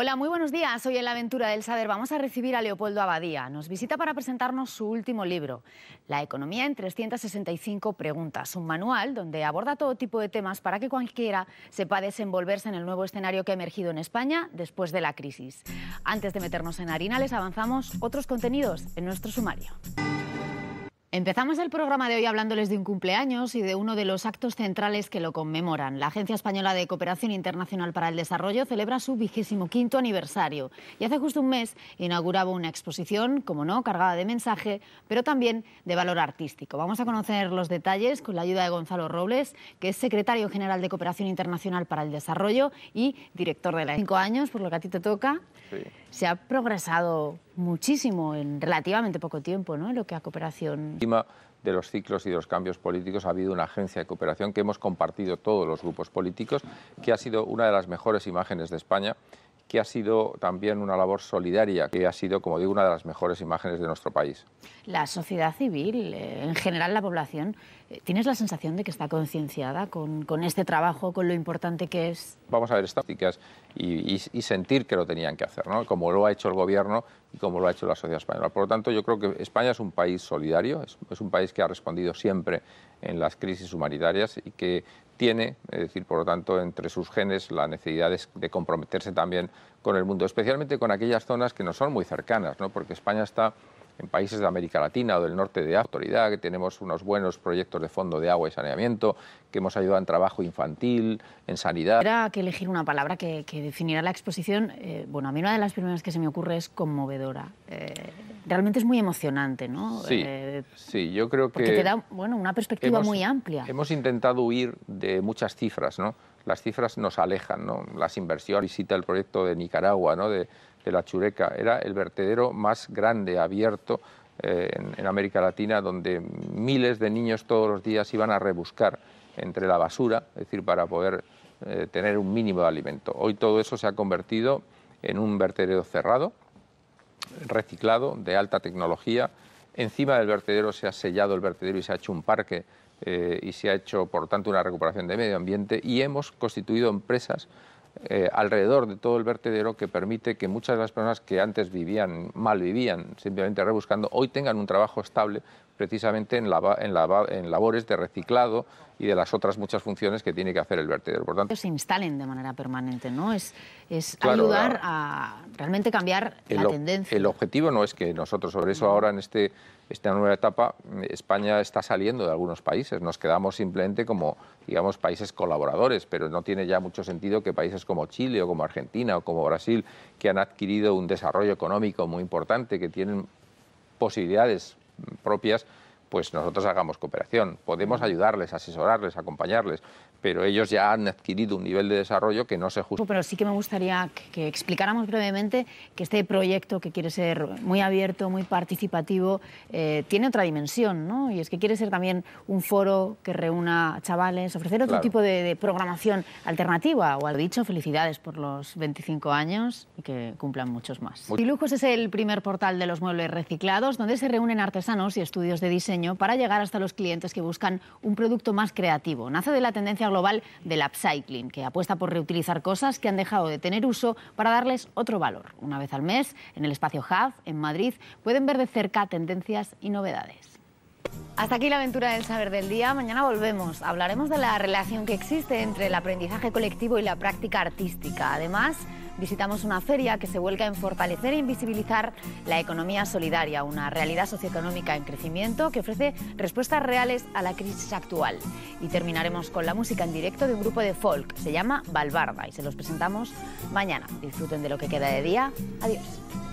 Hola, muy buenos días. Hoy en la aventura del saber vamos a recibir a Leopoldo Abadía. Nos visita para presentarnos su último libro, La economía en 365 preguntas, un manual donde aborda todo tipo de temas para que cualquiera sepa desenvolverse en el nuevo escenario que ha emergido en España después de la crisis. Antes de meternos en harina, les avanzamos otros contenidos en nuestro sumario. Empezamos el programa de hoy hablándoles de un cumpleaños y de uno de los actos centrales que lo conmemoran. La Agencia Española de Cooperación Internacional para el Desarrollo celebra su vigésimo quinto aniversario y hace justo un mes inauguraba una exposición, como no, cargada de mensaje, pero también de valor artístico. Vamos a conocer los detalles con la ayuda de Gonzalo Robles, que es secretario general de Cooperación Internacional para el Desarrollo y director de la. Cinco años, por lo que a ti te toca. Sí. Se ha progresado muchísimo en relativamente poco tiempo, ¿no? lo que a cooperación. Encima de los ciclos y de los cambios políticos ha habido una agencia de cooperación que hemos compartido todos los grupos políticos, que ha sido una de las mejores imágenes de España que ha sido también una labor solidaria, que ha sido, como digo, una de las mejores imágenes de nuestro país. La sociedad civil, eh, en general la población, eh, ¿tienes la sensación de que está concienciada con este trabajo, con lo importante que es? vamos a ver, estadísticas y, y, sentir que lo tenían que hacer, ¿no? como lo ha hecho el gobierno y como lo ha hecho la sociedad española. Por lo tanto, yo creo que España es un país solidario, es, un país que ha respondido siempre en las crisis humanitarias y que tiene, es decir, por lo tanto, entre sus genes la necesidad de, de comprometerse también con el mundo, especialmente con aquellas zonas que no son muy cercanas, ¿no? porque España está en países de América Latina o del norte de autoridad, que tenemos unos buenos proyectos de fondo de agua y saneamiento, que hemos ayudado en trabajo infantil, en sanidad. Era que elegir una palabra que, que definiera la exposición. Eh, bueno, a mí una de las primeras que se me ocurre es conmovedora. Eh, realmente es muy emocionante, ¿no? Sí, eh, sí yo creo que... Porque te da bueno, una perspectiva muy amplia. Hemos intentado huir de muchas cifras, ¿no? Las cifras nos alejan, ¿no? Las inversiones, cita el proyecto de Nicaragua, ¿no? la Chureca. Era el vertedero más grande, abierto eh, en, América Latina, donde miles de niños todos los días iban a rebuscar entre la basura, es decir, para poder eh, tener un mínimo de alimento. Hoy todo eso se ha convertido en un vertedero cerrado, reciclado, de alta tecnología. Encima del vertedero se ha sellado el vertedero y se ha hecho un parque eh, y se ha hecho, por tanto, una recuperación de medio ambiente y hemos constituido empresas eh, alrededor de todo el vertedero que permite que muchas de las personas que antes vivían, mal vivían, simplemente rebuscando, hoy tengan un trabajo estable precisamente en, labores de reciclado y de las otras muchas funciones que tiene que hacer el vertedero. Por tanto, se instalen de manera permanente, ¿no? Es, es ayudar a realmente cambiar la tendencia. El objetivo no es que nosotros, sobre eso ahora en este, esta nueva etapa, España está saliendo de algunos países, nos quedamos simplemente como, digamos, países colaboradores, pero no tiene ya mucho sentido que países como Chile o como Argentina o como Brasil, que han adquirido un desarrollo económico muy importante, que tienen posibilidades propias pues nosotros hagamos cooperación. Podemos ayudarles, asesorarles, acompañarles, pero ellos ya han adquirido un nivel de desarrollo que no se justifica. Pero sí que me gustaría que, explicáramos brevemente que este proyecto, que quiere ser muy abierto, muy participativo, eh, tiene otra dimensión, ¿no? Y es que quiere ser también un foro que reúna chavales, ofrecer otro tipo de, programación alternativa, o al dicho, felicidades por los 25 años y que cumplan muchos más. Muy... Dilujos es el primer portal de los muebles reciclados, donde se reúnen artesanos y estudios de diseño para llegar hasta los clientes que buscan un producto más creativo. Nace de la tendencia global del upcycling, que apuesta por reutilizar cosas que han dejado de tener uso para darles otro valor. Una vez al mes, en el espacio Hub, en Madrid, pueden ver de cerca tendencias y novedades. Hasta aquí la aventura del saber del día. Mañana volvemos. Hablaremos de la relación que existe entre el aprendizaje colectivo y la práctica artística. Además, visitamos una feria que se vuelca en fortalecer e invisibilizar la economía solidaria, una realidad socioeconómica en crecimiento que ofrece respuestas reales a la crisis actual. Y terminaremos con la música en directo de un grupo de folk. Se llama Valbarda y se los presentamos mañana. Disfruten de lo que queda de día. Adiós.